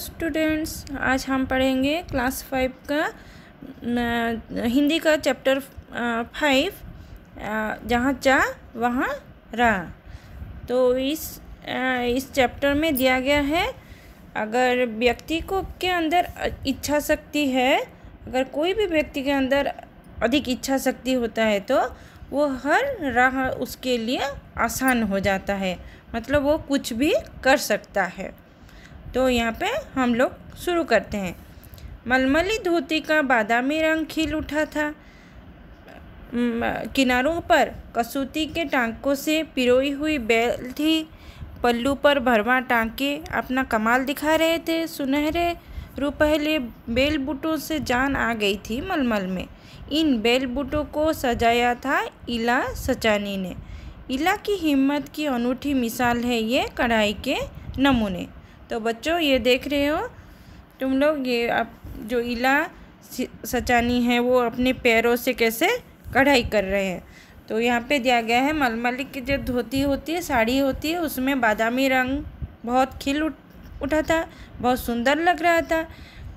students आज हम पढ़ेंगे क्लास फाइव का हिंदी का चैप्टर फाइव जहाँ चा वहाँ रा तो इस इस चैप्टर में दिया गया है अगर व्यक्ति को के अंदर इच्छा शक्ति है अगर कोई भी व्यक्ति के अंदर अधिक इच्छा शक्ति होता है तो वो हर राह उसके लिए आसान हो जाता है मतलब वो कुछ भी कर सकता है तो यहाँ पे हम लोग शुरू करते हैं मलमली धोती का बादामी रंग खिल उठा था किनारों पर कसूती के टांकों से पिरोई हुई बैल थी पल्लू पर भरवा टांके अपना कमाल दिखा रहे थे सुनहरे रुपहले बेल बूटों से जान आ गई थी मलमल में इन बेल बूटों को सजाया था इला सचानी ने इला की हिम्मत की अनूठी मिसाल है ये कढ़ाई के नमूने तो बच्चों ये देख रहे हो तुम लोग ये आप जो इला सचानी है वो अपने पैरों से कैसे कढ़ाई कर रहे हैं तो यहाँ पे दिया गया है मलमलिक की जो धोती होती है साड़ी होती है उसमें बादामी रंग बहुत खिल उठ उठा था बहुत सुंदर लग रहा था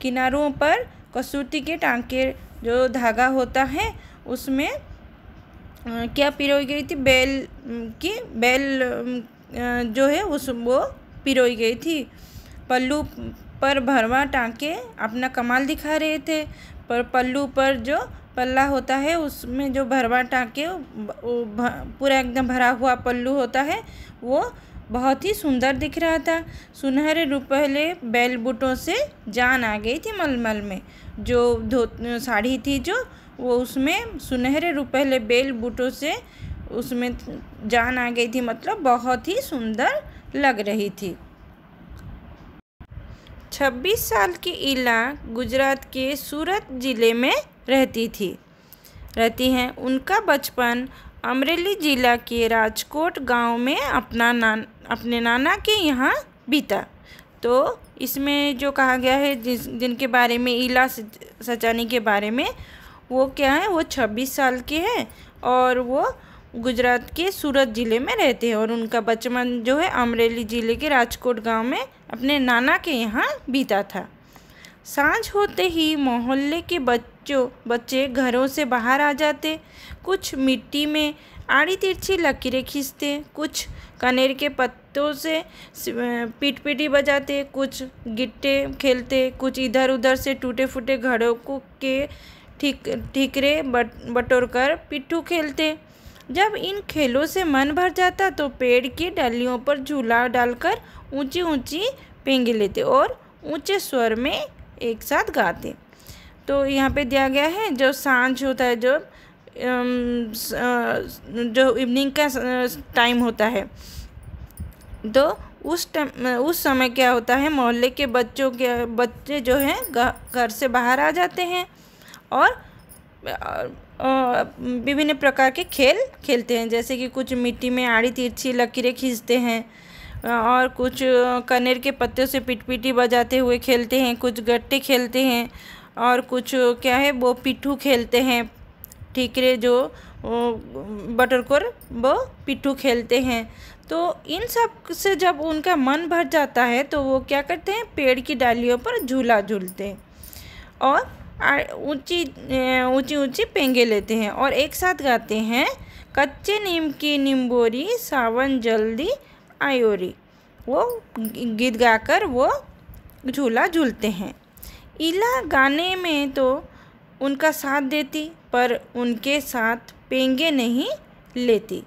किनारों पर कसूती के टांके जो धागा होता है उसमें क्या पिरोई गई थी बैल की बैल जो है उस वो पिरोई गई थी पल्लू पर भरवा टाँके अपना कमाल दिखा रहे थे पर पल्लू पर जो पल्ला होता है उसमें जो भरवा टाँके पूरा एकदम भरा हुआ पल्लू होता है वो बहुत ही सुंदर दिख रहा था सुनहरे रुपहले बैल बूटों से जान आ गई थी मलमल में जो धो साड़ी थी जो वो उसमें सुनहरे रुपहले बैल बूटों से उसमें जान आ गई थी मतलब बहुत ही सुंदर लग रही थी 26 साल की इला गुजरात के सूरत ज़िले में रहती थी रहती हैं उनका बचपन अमरेली ज़िला के राजकोट गांव में अपना नान अपने नाना के यहाँ बीता तो इसमें जो कहा गया है जिस जिनके बारे में इला सचानी के बारे में वो क्या है वो 26 साल के हैं और वो गुजरात के सूरत ज़िले में रहते हैं और उनका बचपन जो है अमरेली ज़िले के राजकोट गांव में अपने नाना के यहाँ बीता था सांझ होते ही मोहल्ले के बच्चों बच्चे घरों से बाहर आ जाते कुछ मिट्टी में आड़ी तिरछी लकीरें खींचते कुछ कनेर के पत्तों से पीटपीटी बजाते कुछ गिट्टे खेलते कुछ इधर उधर से टूटे फूटे घड़ों को के ठीक ठीकरे बट बटोर कर पिट्ठू खेलते जब इन खेलों से मन भर जाता तो पेड़ की डालियों पर झूला डालकर ऊंची ऊंची पेंगे लेते और ऊंचे स्वर में एक साथ गाते तो यहाँ पे दिया गया है जो सांझ होता है जो जो इवनिंग का टाइम होता है तो उस टाइम उस समय क्या होता है मोहल्ले के बच्चों के बच्चे जो हैं घर से बाहर आ जाते हैं और विभिन्न प्रकार के खेल खेलते हैं जैसे कि कुछ मिट्टी में आड़ी तिरछी लकीरें खींचते हैं और कुछ कनेर के पत्तों से पिटपिटी बजाते हुए खेलते हैं कुछ गट्टे खेलते हैं और कुछ क्या है वो पिट्ठू खेलते हैं ठीकरे जो बटरकोर वो पिट्ठू खेलते हैं तो इन सब से जब उनका मन भर जाता है तो वो क्या करते हैं पेड़ की डालियों पर झूला झूलते हैं और ऊंची ऊंची ऊंची पेंगे लेते हैं और एक साथ गाते हैं कच्चे नीम की निम्बोरी सावन जल्दी आयोरी वो गीत गाकर वो झूला झूलते हैं इला गाने में तो उनका साथ देती पर उनके साथ पेंगे नहीं लेती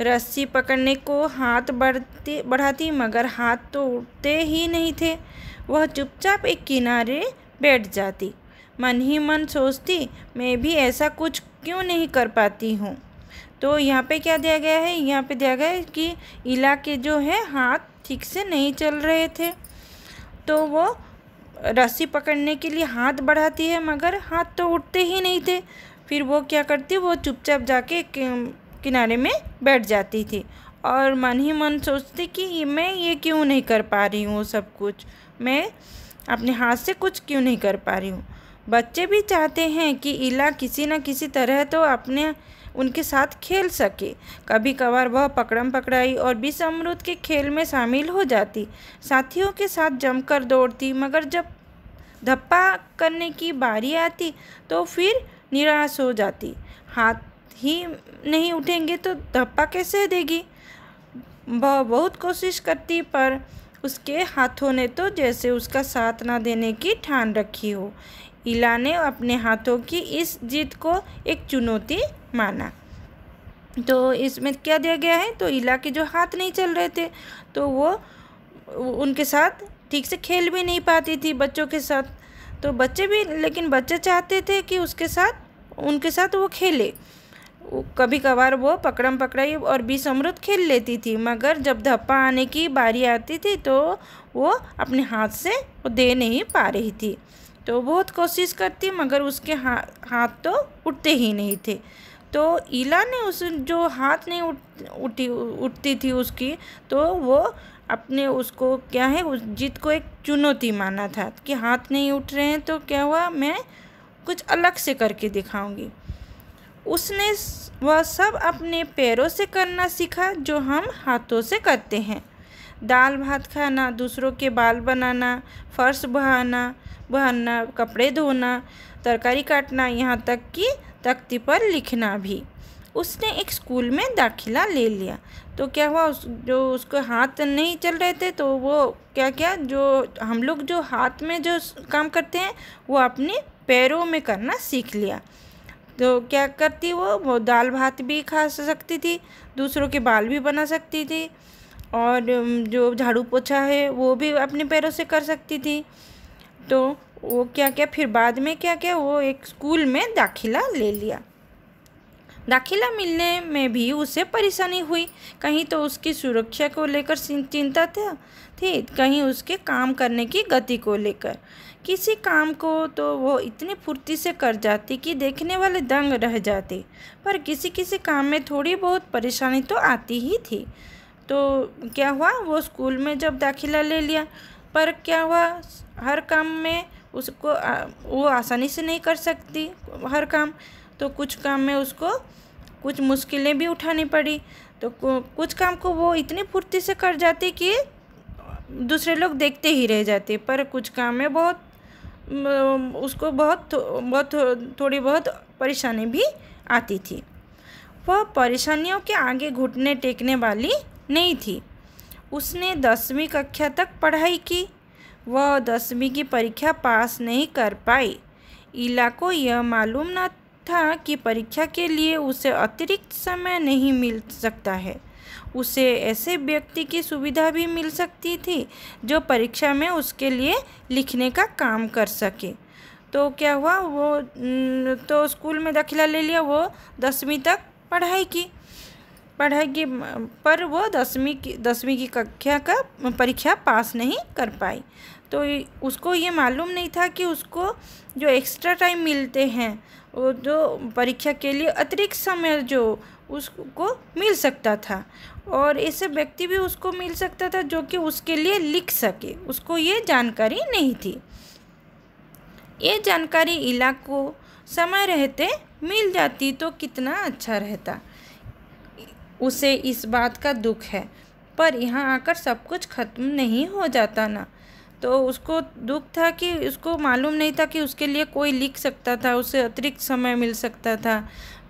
रस्सी पकड़ने को हाथ बढ़ती बढ़ाती मगर हाथ तो उठते ही नहीं थे वह चुपचाप एक किनारे बैठ जाती मन ही मन सोचती मैं भी ऐसा कुछ क्यों नहीं कर पाती हूँ तो यहाँ पे क्या दिया गया है यहाँ पे दिया गया है कि इला के जो है हाथ ठीक से नहीं चल रहे थे तो वो रस्सी पकड़ने के लिए हाथ बढ़ाती है मगर हाथ तो उठते ही नहीं थे फिर वो क्या करती वो चुपचाप जाके किनारे में बैठ जाती थी और मन ही मन सोचती कि मैं ये क्यों नहीं कर पा रही हूँ सब कुछ मैं अपने हाथ से कुछ क्यों नहीं कर पा रही हूँ बच्चे भी चाहते हैं कि इला किसी न किसी तरह तो अपने उनके साथ खेल सके कभी कभार वह पकड़म पकड़ाई और विष अमृत के खेल में शामिल हो जाती साथियों के साथ जमकर दौड़ती मगर जब धप्पा करने की बारी आती तो फिर निराश हो जाती हाथ ही नहीं उठेंगे तो धप्पा कैसे देगी वह बहुत कोशिश करती पर उसके हाथों ने तो जैसे उसका साथ ना देने की ठान रखी हो इला ने अपने हाथों की इस जीत को एक चुनौती माना तो इसमें क्या दिया गया है तो इला के जो हाथ नहीं चल रहे थे तो वो उनके साथ ठीक से खेल भी नहीं पाती थी बच्चों के साथ तो बच्चे भी लेकिन बच्चे चाहते थे कि उसके साथ उनके साथ वो खेले कभी कभार वो पकड़म पकड़ाई और बीस अमृत खेल लेती थी मगर जब धप्पा आने की बारी आती थी तो वो अपने हाथ से दे नहीं पा रही थी तो बहुत तो कोशिश करती मगर उसके हा, हाथ तो उठते ही नहीं थे तो ईला ने उस जो हाथ नहीं उठ उठी उठती थी उसकी तो वो अपने उसको क्या है उस जीत को एक चुनौती माना था कि हाथ नहीं उठ रहे हैं तो क्या हुआ मैं कुछ अलग से करके दिखाऊंगी उसने वह सब अपने पैरों से करना सीखा जो हम हाथों से करते हैं दाल भात खाना दूसरों के बाल बनाना फर्श बहाना बहाना कपड़े धोना तरकारी काटना यहाँ तक कि तख्ती पर लिखना भी उसने एक स्कूल में दाखिला ले लिया तो क्या हुआ उस जो उसको हाथ नहीं चल रहे थे तो वो क्या क्या जो हम लोग जो हाथ में जो काम करते हैं वो अपने पैरों में करना सीख लिया तो क्या करती वो वो दाल भात भी खा सकती थी दूसरों के बाल भी बना सकती थी और जो झाड़ू पोछा है वो भी अपने पैरों से कर सकती थी तो वो क्या क्या फिर बाद में क्या क्या वो एक स्कूल में दाखिला ले लिया दाखिला मिलने में भी उसे परेशानी हुई कहीं तो उसकी सुरक्षा को लेकर चिंता था थी कहीं उसके काम करने की गति को लेकर किसी काम को तो वो इतनी फुर्ती से कर जाती कि देखने वाले दंग रह जाते पर किसी किसी काम में थोड़ी बहुत परेशानी तो आती ही थी तो क्या हुआ वो स्कूल में जब दाखिला ले लिया पर क्या हुआ हर काम में उसको आ, वो आसानी से नहीं कर सकती हर काम तो कुछ काम में उसको कुछ मुश्किलें भी उठानी पड़ी तो कुछ काम को वो इतनी फुर्ती से कर जाती कि दूसरे लोग देखते ही रह जाते पर कुछ काम में बहुत उसको बहुत बहुत थोड़ी बहुत परेशानी भी आती थी वह परेशानियों के आगे घुटने टेकने वाली नहीं थी उसने दसवीं कक्षा तक पढ़ाई की वह दसवीं की परीक्षा पास नहीं कर पाई इला को यह मालूम न था कि परीक्षा के लिए उसे अतिरिक्त समय नहीं मिल सकता है उसे ऐसे व्यक्ति की सुविधा भी मिल सकती थी जो परीक्षा में उसके लिए लिखने का काम कर सके तो क्या हुआ वो तो स्कूल में दाखिला ले लिया वो दसवीं तक पढ़ाई की पढ़ाई पर वो दसवीं की दसवीं की कक्षा का परीक्षा पास नहीं कर पाई तो उसको ये मालूम नहीं था कि उसको जो एक्स्ट्रा टाइम मिलते हैं वो जो परीक्षा के लिए अतिरिक्त समय जो उसको मिल सकता था और ऐसे व्यक्ति भी उसको मिल सकता था जो कि उसके लिए लिख सके उसको ये जानकारी नहीं थी ये जानकारी इलाकों समय रहते मिल जाती तो कितना अच्छा रहता उसे इस बात का दुख है पर यहाँ आकर सब कुछ ख़त्म नहीं हो जाता ना तो उसको दुख था कि उसको मालूम नहीं था कि उसके लिए कोई लिख सकता था उसे अतिरिक्त समय मिल सकता था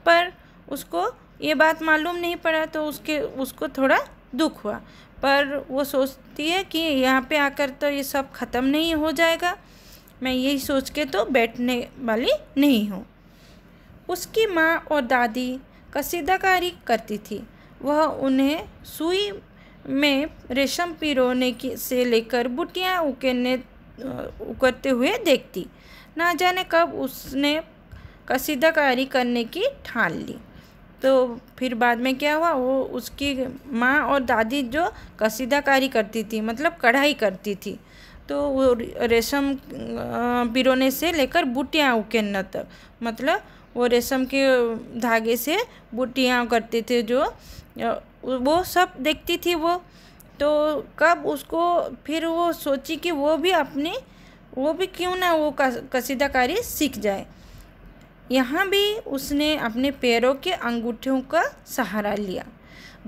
पर उसको ये बात मालूम नहीं पड़ा तो उसके उसको थोड़ा दुख हुआ पर वो सोचती है कि यहाँ पे आकर तो ये सब ख़त्म नहीं हो जाएगा मैं यही सोच के तो बैठने वाली नहीं हूँ उसकी माँ और दादी कसीदाकारी करती थी वह उन्हें सुई में रेशम पिरोने की से लेकर बुटियाँ उकेरने उकरते हुए देखती ना जाने कब उसने कसीदाकारी करने की ठान ली तो फिर बाद में क्या हुआ वो उसकी माँ और दादी जो कसीदाकारी करती थी मतलब कढ़ाई करती थी तो वो रेशम पिरोने से लेकर बुटियाँ उकेरना तक मतलब वो रेशम के धागे से बुटियाँ करते थे जो वो सब देखती थी वो तो कब उसको फिर वो सोची कि वो भी अपने वो भी क्यों ना वो कसीदाकारी सीख जाए यहाँ भी उसने अपने पैरों के अंगूठों का सहारा लिया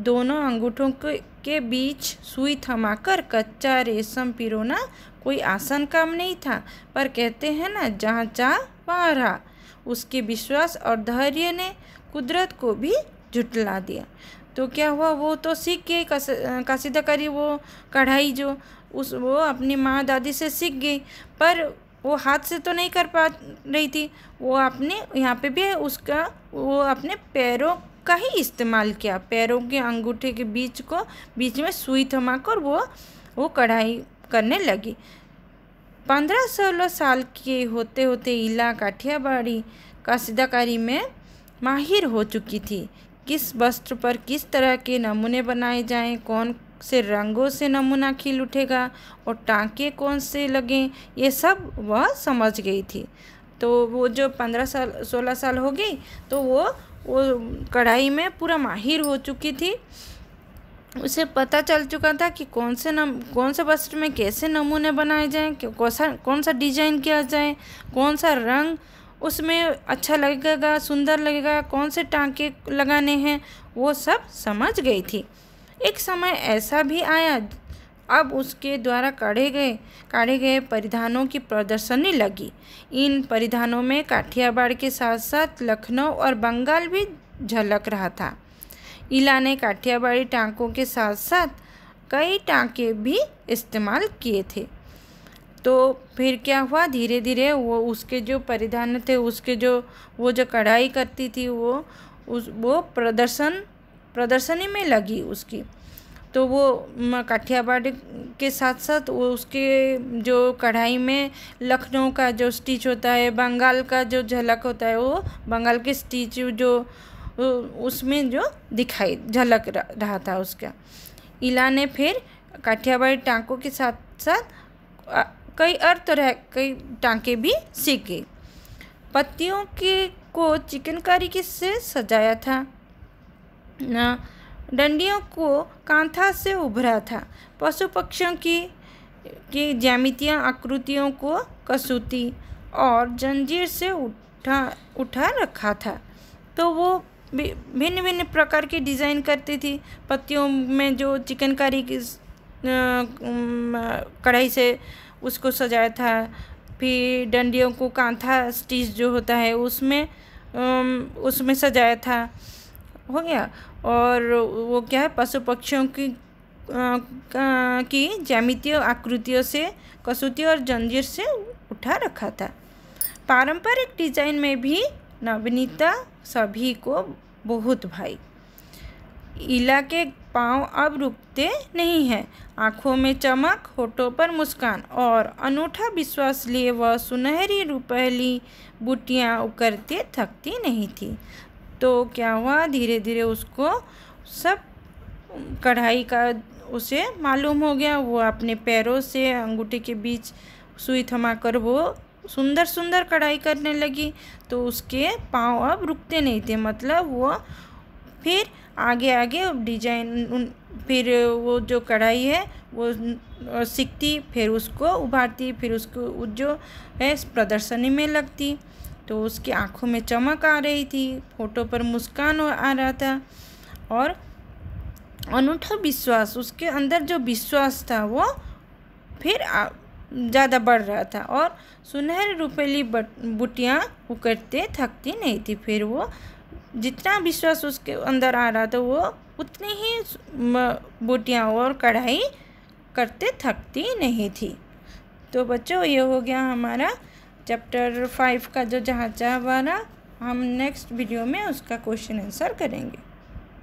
दोनों अंगूठों के बीच सुई थमाकर कच्चा रेशम पिरोना कोई आसान काम नहीं था पर कहते हैं ना जहाँ चाह वहाँ रहा उसके विश्वास और धैर्य ने कुदरत को भी झुटला दिया तो क्या हुआ वो तो सीख गई कस, करी वो कढ़ाई जो उस वो अपनी माँ दादी से सीख गई पर वो हाथ से तो नहीं कर पा रही थी वो अपने यहाँ पे भी उसका वो अपने पैरों का ही इस्तेमाल किया पैरों के अंगूठे के बीच को बीच में सुई थमा कर वो वो कढ़ाई करने लगी पंद्रह सोलह साल के होते होते इला का सिदाकारी में माहिर हो चुकी थी किस वस्त्र पर किस तरह के नमूने बनाए जाएं, कौन से रंगों से नमूना खिल उठेगा और टाँके कौन से लगें ये सब वह समझ गई थी तो वो जो पंद्रह साल सोलह साल हो गई तो वो वो कढ़ाई में पूरा माहिर हो चुकी थी उसे पता चल चुका था कि कौन से नम कौन से वस्त्र में कैसे नमूने बनाए जाएँ कौन सा कौन सा डिजाइन किया जाए कौन सा रंग उसमें अच्छा लगेगा सुंदर लगेगा कौन से टाँके लगाने हैं वो सब समझ गई थी एक समय ऐसा भी आया अब उसके द्वारा काढ़े गए काढ़े गए परिधानों की प्रदर्शनी लगी इन परिधानों में काठियाबाड़ के साथ साथ लखनऊ और बंगाल भी झलक रहा था इला ने काठियावाड़ी टाँकों के साथ साथ कई टांके भी इस्तेमाल किए थे तो फिर क्या हुआ धीरे धीरे वो उसके जो परिधान थे उसके जो वो जो कढ़ाई करती थी वो उस वो प्रदर्शन प्रदर्शनी में लगी उसकी तो वो काठियाबाड़ी के साथ साथ वो उसके जो कढ़ाई में लखनऊ का जो स्टिच होता है बंगाल का जो झलक होता है वो बंगाल के स्टिच जो उसमें जो दिखाई झलक रहा था उसका इला ने फिर काठियावाड़ी टांकों के साथ साथ कई अर्थ रह कई टांके भी सीखे पत्तियों के को चिकनकारी के से सजाया था डंडियों को कांथा से उभरा था पशु पक्षियों की की ज्यामितीय आकृतियों को कसूती और जंजीर से उठा उठा रखा था तो वो भिन्न भिन्न प्रकार के डिज़ाइन करती थी पत्तियों में जो चिकनकारी की कढ़ाई से उसको सजाया था फिर डंडियों को कांथा स्टिच जो होता है उसमें उसमें सजाया था हो गया और वो क्या है पशु पक्षियों की आ, की जैमितीय आकृतियों से कसूती और जंजीर से उठा रखा था पारंपरिक डिजाइन में भी नवनीता सभी को बहुत भाई इला के पाँव अब रुकते नहीं हैं आंखों में चमक होठों पर मुस्कान और अनूठा विश्वास लिए वह सुनहरी रुपहली बुटियाँ उकरते थकती नहीं थी तो क्या हुआ धीरे धीरे उसको सब कढ़ाई का उसे मालूम हो गया वो अपने पैरों से अंगूठे के बीच सुई थमा कर वो सुंदर सुंदर कढ़ाई करने लगी तो उसके पाँव अब रुकते नहीं थे मतलब वो फिर आगे आगे डिजाइन फिर वो जो कढ़ाई है वो सीखती फिर उसको उभारती फिर उसको जो है प्रदर्शनी में लगती तो उसकी आंखों में चमक आ रही थी फोटो पर मुस्कान आ रहा था और अनूठा विश्वास उसके अंदर जो विश्वास था वो फिर ज़्यादा बढ़ रहा था और सुनहरे रुपीली बुटियाँ उकड़ते थकती नहीं थी फिर वो जितना विश्वास उसके अंदर आ रहा था वो उतनी ही बुटियाँ और कढ़ाई करते थकती नहीं थी तो बच्चों ये हो गया हमारा चैप्टर फाइव का जो जहाँ वाला हम नेक्स्ट वीडियो में उसका क्वेश्चन आंसर करेंगे